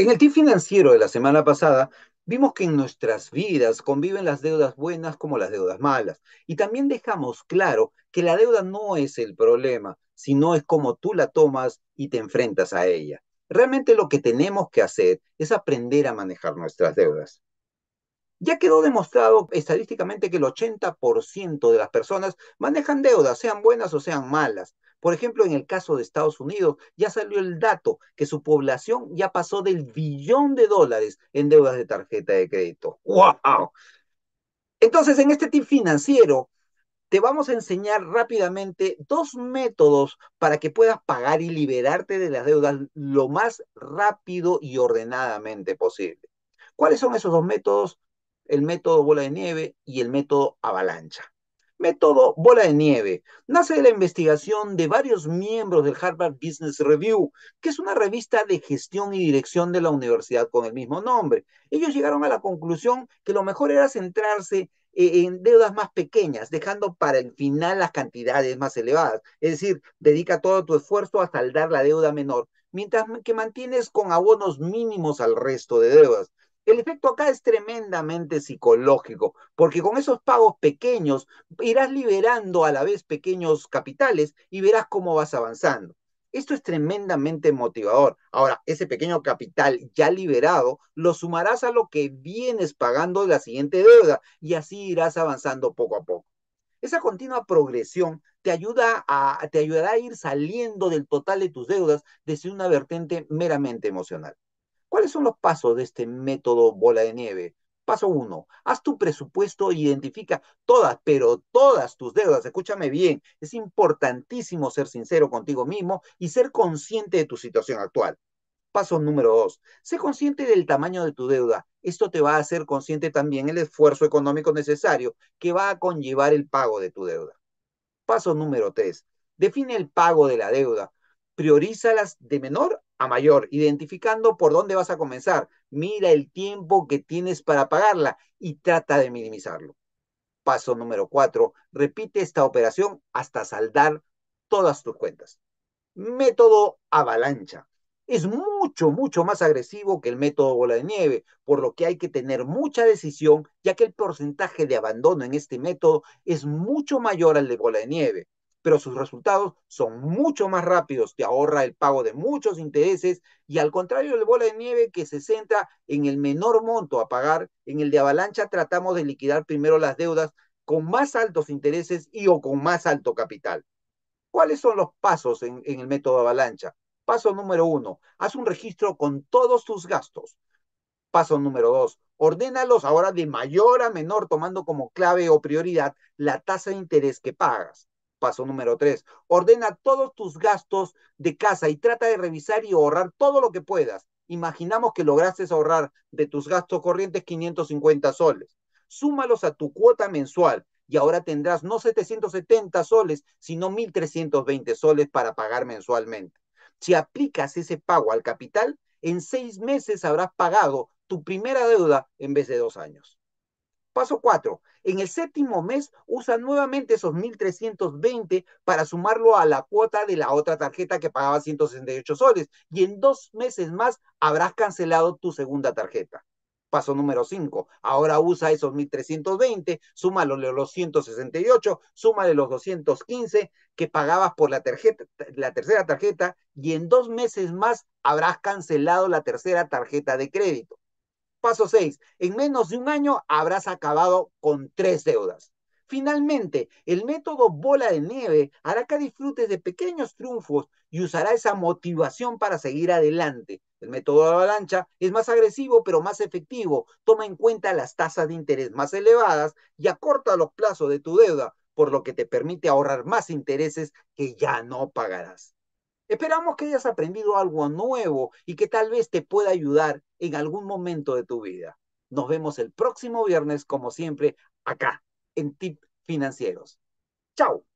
En el tip financiero de la semana pasada, vimos que en nuestras vidas conviven las deudas buenas como las deudas malas. Y también dejamos claro que la deuda no es el problema, sino es como tú la tomas y te enfrentas a ella. Realmente lo que tenemos que hacer es aprender a manejar nuestras deudas. Ya quedó demostrado estadísticamente que el 80% de las personas manejan deudas, sean buenas o sean malas. Por ejemplo, en el caso de Estados Unidos, ya salió el dato que su población ya pasó del billón de dólares en deudas de tarjeta de crédito. ¡Wow! Entonces, en este tip financiero, te vamos a enseñar rápidamente dos métodos para que puedas pagar y liberarte de las deudas lo más rápido y ordenadamente posible. ¿Cuáles son esos dos métodos? el método bola de nieve y el método avalancha. Método bola de nieve. Nace de la investigación de varios miembros del Harvard Business Review, que es una revista de gestión y dirección de la universidad con el mismo nombre. Ellos llegaron a la conclusión que lo mejor era centrarse eh, en deudas más pequeñas, dejando para el final las cantidades más elevadas. Es decir, dedica todo tu esfuerzo hasta el dar la deuda menor, mientras que mantienes con abonos mínimos al resto de deudas. El efecto acá es tremendamente psicológico, porque con esos pagos pequeños irás liberando a la vez pequeños capitales y verás cómo vas avanzando. Esto es tremendamente motivador. Ahora, ese pequeño capital ya liberado lo sumarás a lo que vienes pagando la siguiente deuda y así irás avanzando poco a poco. Esa continua progresión te, ayuda te ayudará a ir saliendo del total de tus deudas desde una vertiente meramente emocional. ¿Cuáles son los pasos de este método bola de nieve? Paso uno, haz tu presupuesto e identifica todas, pero todas tus deudas. Escúchame bien, es importantísimo ser sincero contigo mismo y ser consciente de tu situación actual. Paso número dos, sé consciente del tamaño de tu deuda. Esto te va a hacer consciente también el esfuerzo económico necesario que va a conllevar el pago de tu deuda. Paso número tres, define el pago de la deuda priorízalas de menor a mayor, identificando por dónde vas a comenzar. Mira el tiempo que tienes para pagarla y trata de minimizarlo. Paso número cuatro, repite esta operación hasta saldar todas tus cuentas. Método avalancha. Es mucho, mucho más agresivo que el método bola de nieve, por lo que hay que tener mucha decisión, ya que el porcentaje de abandono en este método es mucho mayor al de bola de nieve pero sus resultados son mucho más rápidos, te ahorra el pago de muchos intereses y al contrario del bola de nieve que se centra en el menor monto a pagar, en el de avalancha tratamos de liquidar primero las deudas con más altos intereses y o con más alto capital. ¿Cuáles son los pasos en, el método avalancha? Paso número uno, haz un registro con todos tus gastos. Paso número dos, ordénalos ahora de mayor a menor tomando como clave o prioridad la tasa de interés que pagas. Paso número tres, ordena todos tus gastos de casa y trata de revisar y ahorrar todo lo que puedas. Imaginamos que lograste ahorrar de tus gastos corrientes 550 soles. Súmalos a tu cuota mensual y ahora tendrás no 770 soles, sino 1.320 soles para pagar mensualmente. Si aplicas ese pago al capital, en seis meses habrás pagado tu primera deuda en vez de dos años. Paso 4. En el séptimo mes usa nuevamente esos 1.320 para sumarlo a la cuota de la otra tarjeta que pagaba 168 soles. Y en dos meses más habrás cancelado tu segunda tarjeta. Paso número 5. Ahora usa esos 1.320, suma los 168, súmale los 215 que pagabas por la, tarjeta, la tercera tarjeta y en dos meses más habrás cancelado la tercera tarjeta de crédito. Paso 6. En menos de un año habrás acabado con tres deudas. Finalmente, el método bola de nieve hará que disfrutes de pequeños triunfos y usará esa motivación para seguir adelante. El método avalancha es más agresivo pero más efectivo. Toma en cuenta las tasas de interés más elevadas y acorta los plazos de tu deuda, por lo que te permite ahorrar más intereses que ya no pagarás. Esperamos que hayas aprendido algo nuevo y que tal vez te pueda ayudar en algún momento de tu vida. Nos vemos el próximo viernes, como siempre, acá, en Tip Financieros. ¡Chao!